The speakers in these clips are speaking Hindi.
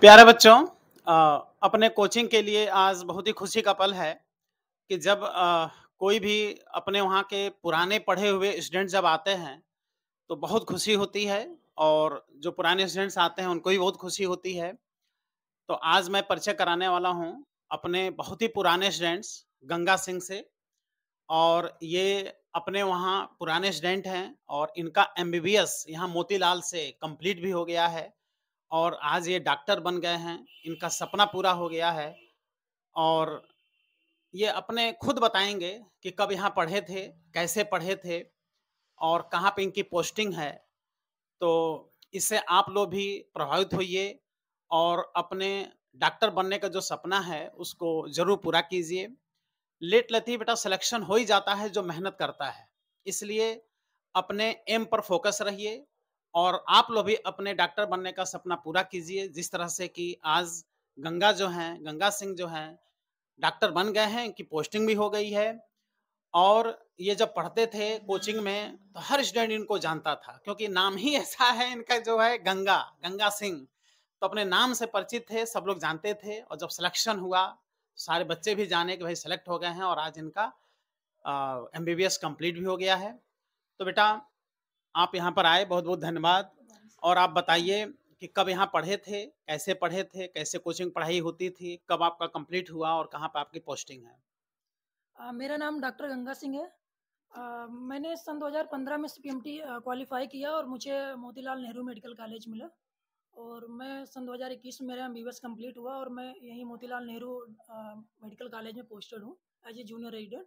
प्यारे बच्चों अपने कोचिंग के लिए आज बहुत ही खुशी का पल है कि जब कोई भी अपने वहाँ के पुराने पढ़े हुए स्टूडेंट जब आते हैं तो बहुत खुशी होती है और जो पुराने स्टूडेंट्स आते हैं उनको भी बहुत खुशी होती है तो आज मैं परिचय कराने वाला हूँ अपने बहुत ही पुराने स्टूडेंट्स गंगा सिंह से और ये अपने वहाँ पुराने स्टूडेंट हैं और इनका एम बी बी एस यहाँ मोतीलाल से कंप्लीट भी हो गया है और आज ये डॉक्टर बन गए हैं इनका सपना पूरा हो गया है और ये अपने खुद बताएंगे कि कब यहाँ पढ़े थे कैसे पढ़े थे और कहाँ पे इनकी पोस्टिंग है तो इससे आप लोग भी प्रभावित होइए और अपने डॉक्टर बनने का जो सपना है उसको ज़रूर पूरा कीजिए लेट लती बेटा सिलेक्शन हो ही जाता है जो मेहनत करता है इसलिए अपने एम पर फोकस रहिए और आप लोग भी अपने डॉक्टर बनने का सपना पूरा कीजिए जिस तरह से कि आज गंगा जो हैं गंगा सिंह जो हैं डॉक्टर बन गए हैं इनकी पोस्टिंग भी हो गई है और ये जब पढ़ते थे कोचिंग में तो हर स्टूडेंट इनको जानता था क्योंकि नाम ही ऐसा है इनका जो है गंगा गंगा सिंह तो अपने नाम से परिचित थे सब लोग जानते थे और जब सिलेक्शन हुआ सारे बच्चे भी जाने कि भाई सेलेक्ट हो गए हैं और आज इनका M B B S complete भी हो गया है तो बेटा आप यहाँ पर आए बहुत बहुत धन्यवाद और आप बताइए कि कब यहाँ पढ़े थे कैसे पढ़े थे कैसे कोचिंग पढ़ाई होती थी कब आपका कंप्लीट हुआ और कहाँ पर आपकी पोस्टिंग है आ, मेरा नाम डॉक्टर गंगा सिंह है आ, मैंने सन 2015 में सी पी क्वालिफाई किया और मुझे मोतीलाल नेहरू मेडिकल कॉलेज मिला और मैं सन 2021 में मेरा एम कंप्लीट हुआ और मैं यहीं मोतीलाल नेहरू मेडिकल कॉलेज में पोस्टेड हूँ एज ए जूनियर रेजिडेंट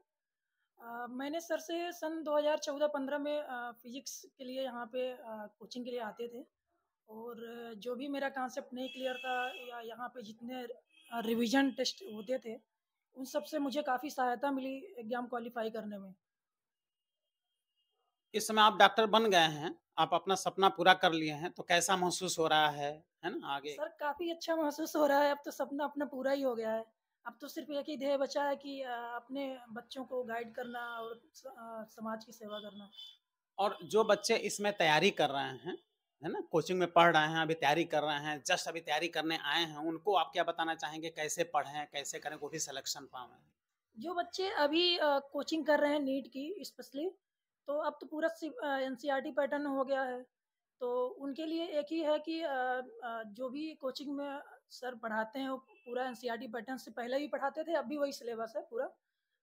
मैंने सर से सन 2014-15 में फिजिक्स के लिए यहाँ पे कोचिंग के लिए आते थे और जो भी मेरा कॉन्सेप्ट नहीं क्लियर था या यहाँ पे जितने रिवीजन टेस्ट होते थे उन सब से मुझे काफ़ी सहायता मिली एग्जाम क्वालिफाई करने में इस समय आप डॉक्टर बन गए हैं आप अपना सपना पूरा कर लिए हैं तो कैसा महसूस हो रहा है है ना आगे सर काफ़ी अच्छा महसूस हो रहा है अब तो सपना अपना पूरा ही हो गया है अब तो सिर्फ एक ही ध्येय बचा है कि अपने बच्चों को गाइड करना और समाज की सेवा करना और जो बच्चे इसमें तैयारी कर रहे हैं है ना कोचिंग में पढ़ रहे हैं अभी तैयारी कर रहे हैं जस्ट अभी तैयारी करने आए हैं उनको आप क्या बताना चाहेंगे कैसे पढ़ें कैसे करें वो भी सिलेक्शन पाए जो बच्चे अभी कोचिंग कर रहे हैं नीट की स्पेशली तो अब तो पूरा एन पैटर्न e हो गया है तो उनके लिए एक ही है कि जो भी कोचिंग में सर पढ़ाते हैं वो पूरा एन सी पैटर्न से पहले ही पढ़ाते थे अब भी वही सिलेबस है पूरा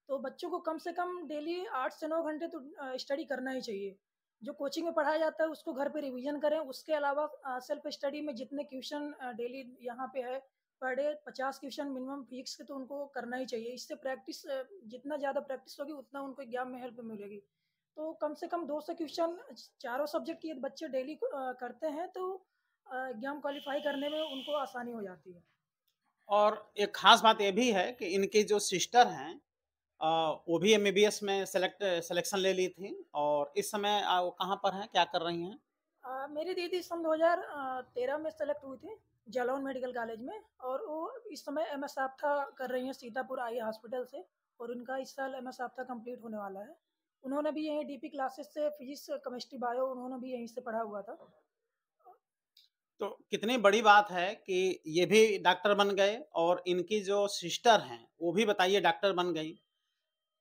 तो बच्चों को कम से कम डेली आठ से नौ घंटे तो स्टडी करना ही चाहिए जो कोचिंग में पढ़ाया जाता है उसको घर पे रिवीजन करें उसके अलावा सेल्फ स्टडी में जितने क्वेश्चन डेली यहाँ पे है पर डे पचास क्वेश्चन मिनिमम फिजिक्स के तो उनको करना ही चाहिए इससे प्रैक्टिस जितना ज़्यादा प्रैक्टिस होगी उतना उनको एग्जाम में हेल्प मिलेगी तो कम से कम दो सौ क्वेश्चन चारों सब्जेक्ट की बच्चे डेली करते हैं तो एग्जाम क्वालिफाई करने में उनको आसानी हो जाती है और एक ख़ास बात यह भी है कि इनके जो सिस्टर हैं वो भी एम में सेलेक्ट सिलेक्शन ले ली थी और इस समय वो कहाँ पर हैं क्या कर रही हैं मेरी दीदी सन 2013 में सेलेक्ट हुई थी जालौन मेडिकल कॉलेज में और वो इस समय एम एस कर रही हैं सीतापुर आई हॉस्पिटल से और उनका इस साल एम एस कंप्लीट होने वाला है उन्होंने भी यहीं डीपी क्लासेस से फिजिक्स केमिस्ट्री बायो उन्होंने भी यहीं से पढ़ा हुआ था तो कितनी बड़ी बात है कि ये भी डॉक्टर बन गए और इनकी जो सिस्टर हैं वो भी बताइए डॉक्टर बन गई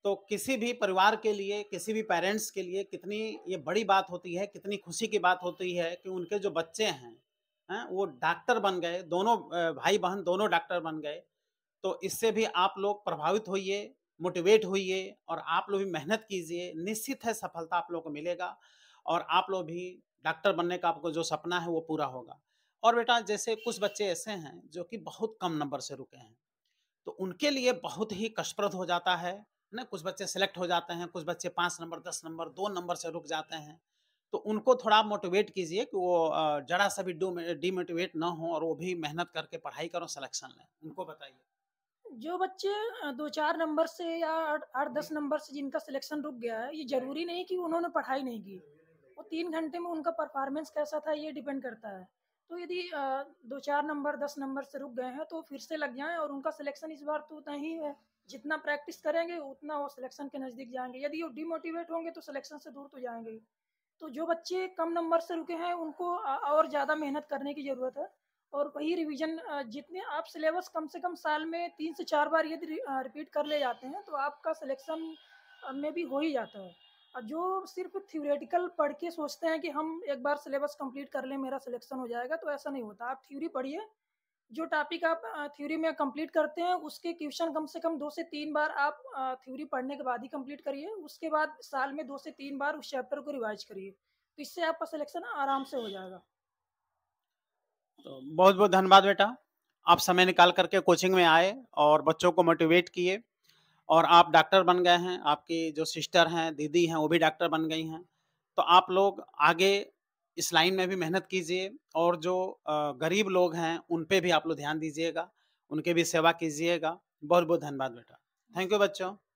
तो किसी भी परिवार के लिए किसी भी पेरेंट्स के लिए कितनी ये बड़ी बात होती है कितनी खुशी की बात होती है कि उनके जो बच्चे हैं हैं वो डॉक्टर बन गए दोनों भाई बहन दोनों डॉक्टर बन गए तो इससे भी आप लोग प्रभावित होइए मोटिवेट होइए और आप लोग भी मेहनत कीजिए निश्चित है सफलता आप लोग को मिलेगा और आप लोग भी डॉक्टर बनने का आपको जो सपना है वो पूरा होगा और बेटा जैसे कुछ बच्चे ऐसे हैं जो कि बहुत कम नंबर से रुके हैं तो उनके लिए बहुत ही कष्टप्रद हो जाता है ना कुछ बच्चे सेलेक्ट हो जाते हैं कुछ बच्चे पाँच नंबर दस नंबर दो नंबर से रुक जाते हैं तो उनको थोड़ा आप मोटिवेट कीजिए कि वो जरा सा भी डीमोटिवेट ना हो और वो भी मेहनत करके पढ़ाई करो सिलेक्शन लें उनको बताइए जो बच्चे दो चार नंबर से या आठ दस नंबर से जिनका सिलेक्शन रुक गया है ये ज़रूरी नहीं कि उन्होंने पढ़ाई नहीं की वो तीन घंटे में उनका परफॉर्मेंस कैसा था ये डिपेंड करता है तो यदि दो चार नंबर दस नंबर से रुक गए हैं तो फिर से लग जाएं और उनका सिलेक्शन इस बार तो उतना ही है जितना प्रैक्टिस करेंगे उतना वो सिलेक्शन के नज़दीक जाएंगे यदि वो डिमोटिवेट होंगे तो सिलेक्शन से दूर तो जाएंगे तो जो बच्चे कम नंबर से रुके हैं उनको और ज़्यादा मेहनत करने की ज़रूरत है और वही रिवीजन जितने आप सिलेबस कम से कम साल में तीन से चार बार यदि रिपीट कर ले जाते हैं तो आपका सिलेक्शन में भी हो ही जाता है जो सिर्फ थ्योरेटिकल पढ़ के सोचते हैं कि हम एक बार सिलेबस कंप्लीट कर लें मेरा सिलेक्शन हो जाएगा तो ऐसा नहीं होता आप थ्योरी पढ़िए जो टॉपिक आप थ्योरी में कंप्लीट करते हैं उसके क्वेश्चन कम से कम दो से तीन बार आप थ्योरी पढ़ने के बाद ही कंप्लीट करिए उसके बाद साल में दो से तीन बार उस चैप्टर को रिवाइज करिए तो इससे आपका सिलेक्शन आराम से हो जाएगा तो बहुत बहुत धन्यवाद बेटा आप समय निकाल करके कोचिंग में आए और बच्चों को मोटिवेट किए और आप डॉक्टर बन गए हैं आपकी जो सिस्टर हैं दीदी हैं वो भी डॉक्टर बन गई हैं तो आप लोग आगे इस लाइन में भी मेहनत कीजिए और जो गरीब लोग हैं उन पे भी आप लोग ध्यान दीजिएगा उनके भी सेवा कीजिएगा बहुत बहुत धन्यवाद बेटा थैंक यू बच्चों